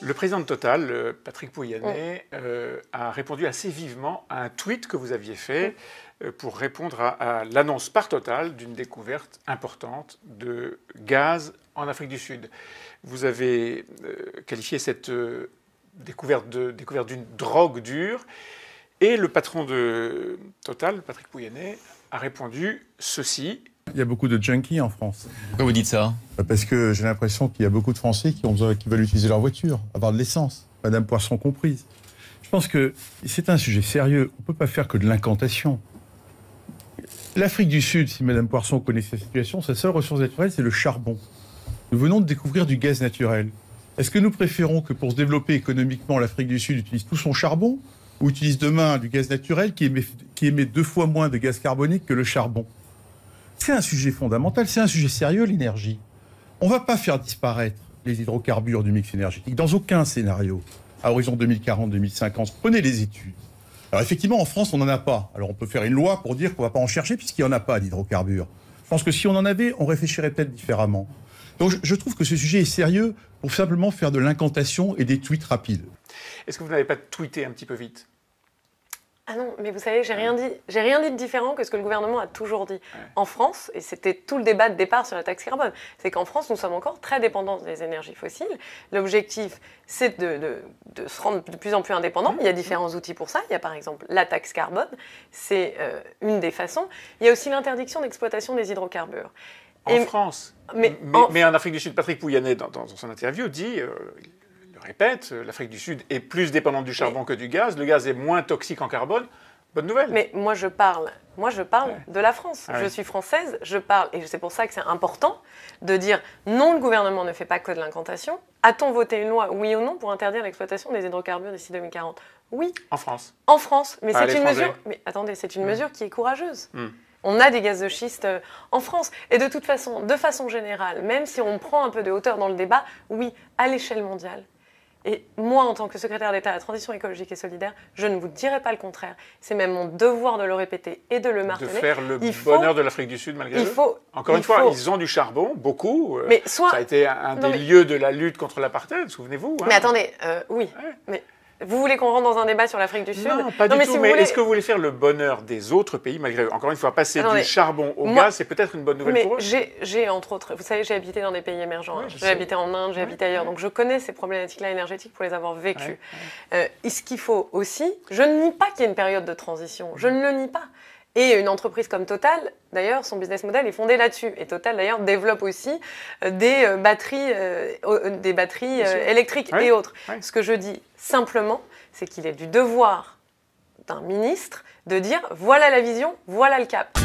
Le président de Total, euh, Patrick Pouyanné, euh, a répondu assez vivement à un tweet que vous aviez fait euh, pour répondre à, l'annonce par Total d'une découverte importante de gaz en Afrique du Sud. Vous avez qualifié cette découverte d'une drogue dure. Et le patron de Total, Patrick Pouyanné, a répondu ceci il y a beaucoup de junkies en France. Pourquoi vous dites ça Parce que j'ai l'impression qu'il y a beaucoup de Français qui, ont besoin, qui veulent utiliser leur voiture, avoir de l'essence, Madame Poisson comprise. Je pense que c'est un sujet sérieux. On ne peut pas faire que de l'incantation. L'Afrique du Sud, si Madame Poisson connaît sa situation, sa seule ressource naturelle, c'est le charbon. Nous venons de découvrir du gaz naturel. Est-ce que nous préférons que pour se développer économiquement, l'Afrique du Sud utilise tout son charbon ou utilise demain du gaz naturel qui qui émet deux fois moins de gaz carbonique que le charbon c'est un sujet fondamental, c'est un sujet sérieux, l'énergie. On ne va pas faire disparaître les hydrocarbures du mix énergétique dans aucun scénario à horizon 2040-2050. Prenez les études. Alors effectivement, en France, on n'en a pas. Alors on peut faire une loi pour dire qu'on ne va pas en chercher puisqu'il n'y en a pas d'hydrocarbures. Je pense que si on en avait, on réfléchirait peut-être différemment. Donc je trouve que ce sujet est sérieux pour simplement faire de l'incantation et des tweets rapides. Est-ce que vous n'avez pas tweeté un petit peu vite ah non, mais vous savez, j'ai ah rien dit. J'ai rien dit de différent que ce que le gouvernement a toujours dit. En France, et c'était tout le débat de départ sur la taxe carbone, c'est qu'en France, nous sommes encore très dépendants des énergies fossiles. L'objectif, c'est de, se rendre de plus en plus indépendants. Mmh. Il y a différents outils pour ça. Il y a par exemple la taxe carbone, c'est euh, une des façons. Il y a aussi l'interdiction d'exploitation des hydrocarbures. En France mais, en... Afrique du Sud, Patrick Pouyanné, dans, dans son interview, dit euh, répète, euh, l'Afrique du Sud est plus dépendante du charbon que du gaz, le gaz est moins toxique en carbone. Bonne nouvelle. Mais moi, je parle, moi, je parle de la France. Ah je suis française, je parle, et c'est pour ça que c'est important de dire non, le gouvernement ne fait pas que de l'incantation. A-t-on voté une loi, oui ou non, pour interdire l'exploitation des hydrocarbures d'ici 2040 Oui. En France. En France, mais c'est une mesure. Mais attendez, c'est une hmm. mesure qui est courageuse. Hmm. On a des gaz de schiste euh, en France. Et de toute façon, de façon générale, même si on prend un peu de hauteur dans le débat, oui, à l'échelle mondiale, et moi, en tant que secrétaire d'État à la transition écologique et solidaire, je ne vous dirai pas le contraire. C'est même mon devoir de le répéter et de le marteler. De faire le bonheur de l'Afrique du Sud malgré il Encore une fois, ils ont du charbon, beaucoup. Euh, mais soit... Ça a été un des lieux de la lutte contre l'apartheid, souvenez-vous. Hein. Mais attendez, euh, oui. Mais vous voulez qu'on rentre dans un débat sur l'Afrique du Sud Non, pas du tout. mais est-ce que vous voulez faire le bonheur des autres pays malgré Encore une fois, passer du charbon au gaz, c'est peut-être une bonne nouvelle pour eux. J'ai, entre autres, vous savez, j'ai habité dans des pays émergents. J'ai habité en Inde, j'ai habité ailleurs. Donc je connais ces problématiques-là énergétiques pour les avoir vécues. Euh, ce qu'il faut aussi, je ne nie pas qu'il y ait une période de transition. Je ne le nie pas. Et une entreprise comme Total, d'ailleurs, son business model est fondé là-dessus. Et Total, d'ailleurs, développe aussi euh, euh, euh, des batteries, des batteries électriques et autres. Ce que je dis simplement, c'est qu'il est du devoir d'un ministre de dire voilà la vision, voilà le cap.